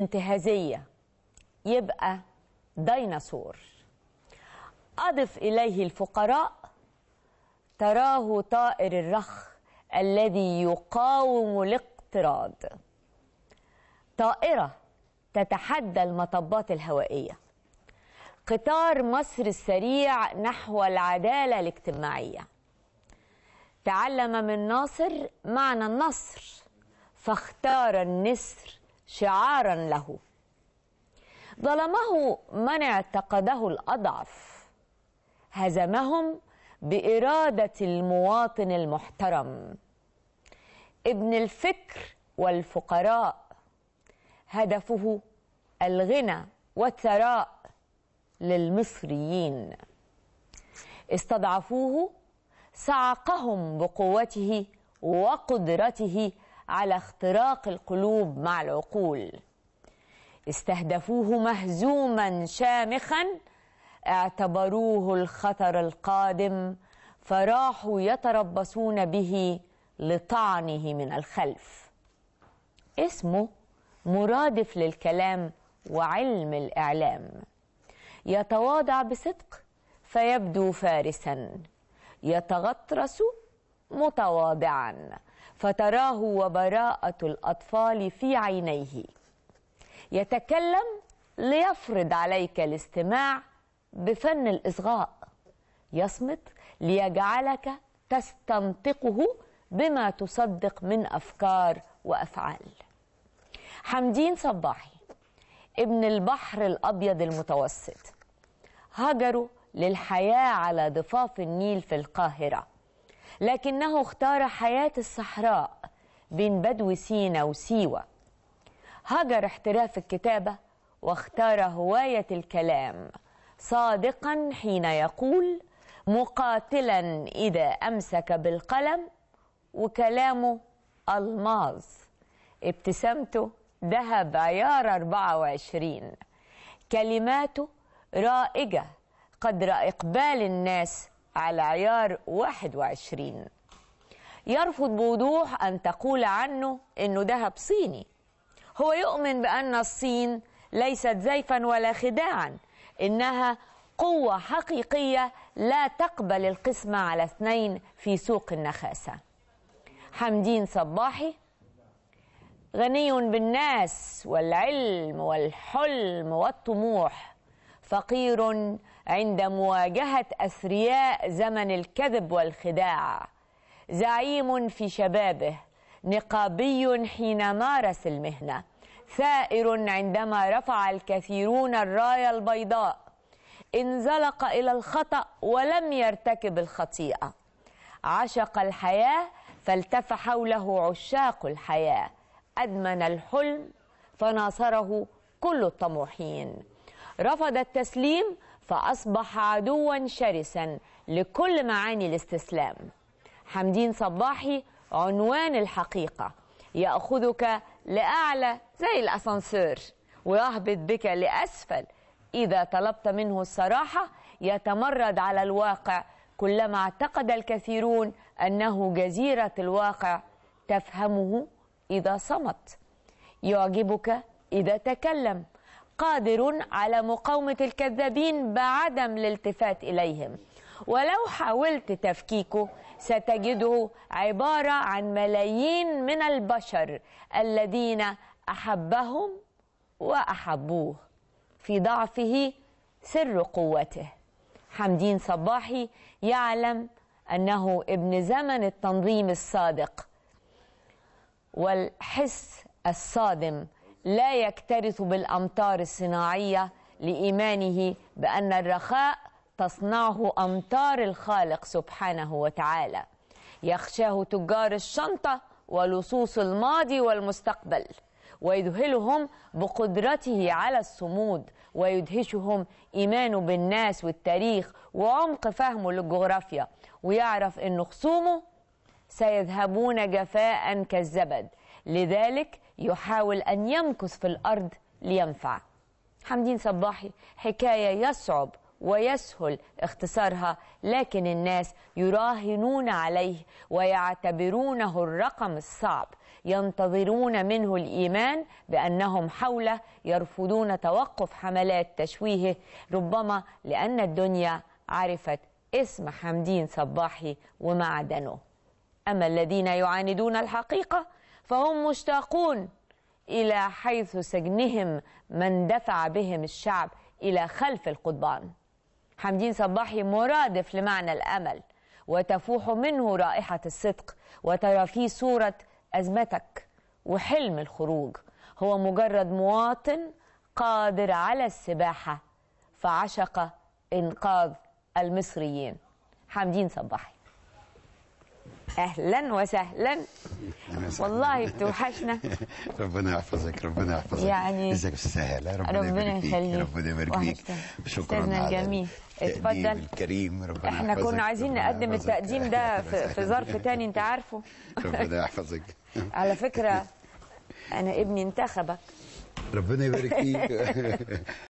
انتهازية يبقى ديناصور أضف إليه الفقراء تراه طائر الرخ الذي يقاوم الاقتراض طائرة تتحدى المطبات الهوائية قطار مصر السريع نحو العدالة الاجتماعية تعلم من ناصر معنى النصر فاختار النسر شعارا له ظلمه من اعتقده الاضعف هزمهم باراده المواطن المحترم ابن الفكر والفقراء هدفه الغنى والثراء للمصريين استضعفوه صعقهم بقوته وقدرته على اختراق القلوب مع العقول استهدفوه مهزوما شامخا اعتبروه الخطر القادم فراحوا يتربصون به لطعنه من الخلف اسمه مرادف للكلام وعلم الاعلام يتواضع بصدق فيبدو فارسا يتغطرس متواضعا فتراه وبراءة الأطفال في عينيه يتكلم ليفرض عليك الاستماع بفن الإصغاء يصمت ليجعلك تستنطقه بما تصدق من أفكار وأفعال حمدين صباحي ابن البحر الأبيض المتوسط هجروا للحياة على ضفاف النيل في القاهرة لكنه اختار حياة الصحراء بين بدو سينا وسيوة هجر احتراف الكتابة واختار هواية الكلام صادقا حين يقول مقاتلا إذا أمسك بالقلم وكلامه ألماظ ابتسامته ذهب عيار 24 كلماته رائجة قدر إقبال الناس على عيار 21 يرفض بوضوح أن تقول عنه أنه ذهب صيني هو يؤمن بأن الصين ليست زيفا ولا خداعا إنها قوة حقيقية لا تقبل القسمة على اثنين في سوق النخاسة حمدين صباحي غني بالناس والعلم والحلم والطموح فقير عند مواجهة أثرياء زمن الكذب والخداع زعيم في شبابه نقابي حين مارس المهنة ثائر عندما رفع الكثيرون الراية البيضاء انزلق إلى الخطأ ولم يرتكب الخطيئة عشق الحياة فالتف حوله عشاق الحياة أدمن الحلم فناصره كل الطموحين رفض التسليم فأصبح عدوا شرسا لكل معاني الاستسلام حمدين صباحي عنوان الحقيقة يأخذك لأعلى زي الأسانسير ويهبط بك لأسفل إذا طلبت منه الصراحة يتمرد على الواقع كلما اعتقد الكثيرون أنه جزيرة الواقع تفهمه إذا صمت يعجبك إذا تكلم قادر على مقاومة الكذابين بعدم الالتفات إليهم ولو حاولت تفكيكه ستجده عبارة عن ملايين من البشر الذين أحبهم وأحبوه في ضعفه سر قوته حمدين صباحي يعلم أنه ابن زمن التنظيم الصادق والحس الصادم لا يكترث بالامطار الصناعيه لايمانه بان الرخاء تصنعه امطار الخالق سبحانه وتعالى يخشاه تجار الشنطه ولصوص الماضي والمستقبل ويذهلهم بقدرته على الصمود ويدهشهم ايمانه بالناس والتاريخ وعمق فهمه للجغرافيا ويعرف ان خصومه سيذهبون جفاء كالزبد لذلك يحاول أن يمكث في الأرض لينفع حمدين صباحي حكاية يصعب ويسهل اختصارها لكن الناس يراهنون عليه ويعتبرونه الرقم الصعب ينتظرون منه الايمان بانهم حوله يرفضون توقف حملات تشويهه ربما لان الدنيا عرفت اسم حمدين صباحي ومعدنه اما الذين يعاندون الحقيقه فهم مشتاقون إلى حيث سجنهم من دفع بهم الشعب إلى خلف القضبان حمدين صباحي مرادف لمعنى الأمل وتفوح منه رائحة الصدق وترى فيه صورة أزمتك وحلم الخروج هو مجرد مواطن قادر على السباحة فعشق إنقاذ المصريين حمدين صباحي اهلا وسهلا والله بتوحشنا ربنا يحفظك ربنا يحفظك يعني ازيك استاذ ربنا, يخليك ربنا يبارك فيك شكرا على الجميل اتفضل الكريم ربنا احنا كنا عايزين نقدم التقديم ده في ظرف تاني انت عارفه ربنا يحفظك على فكره انا ابني انتخبك ربنا يبارك فيك